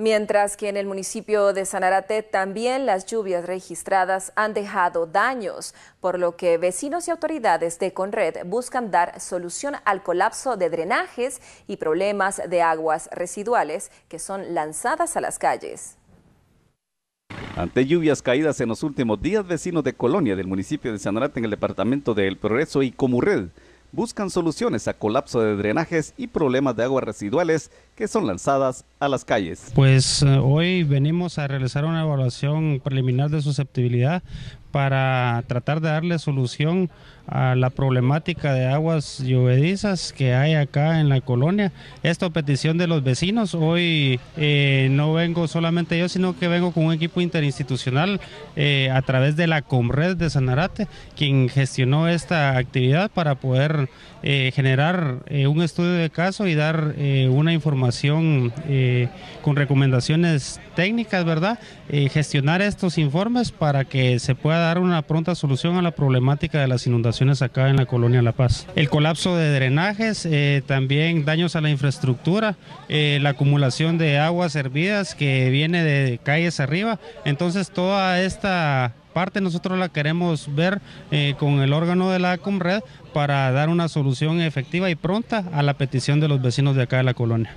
mientras que en el municipio de Sanarate también las lluvias registradas han dejado daños, por lo que vecinos y autoridades de Conred buscan dar solución al colapso de drenajes y problemas de aguas residuales que son lanzadas a las calles. Ante lluvias caídas en los últimos días, vecinos de Colonia del municipio de Sanarate en el departamento de El Progreso y Comurred buscan soluciones a colapso de drenajes y problemas de aguas residuales que son lanzadas a las calles? Pues eh, hoy venimos a realizar una evaluación preliminar de susceptibilidad para tratar de darle solución a la problemática de aguas llovedizas que hay acá en la colonia. Esto petición de los vecinos. Hoy eh, no vengo solamente yo, sino que vengo con un equipo interinstitucional eh, a través de la Comred de Sanarate, quien gestionó esta actividad para poder generar un estudio de caso y dar una información eh, con recomendaciones técnicas, ¿verdad? Eh, gestionar estos informes para que se pueda dar una pronta solución a la problemática de las inundaciones acá en la colonia La Paz. El colapso de drenajes, eh, también daños a la infraestructura, la acumulación de aguas hervidas que viene de calles arriba. Entonces toda esta parte nosotros la queremos ver con el órgano de la Comred para dar una solución efectiva y pronta a la petición de los vecinos de acá de la colonia.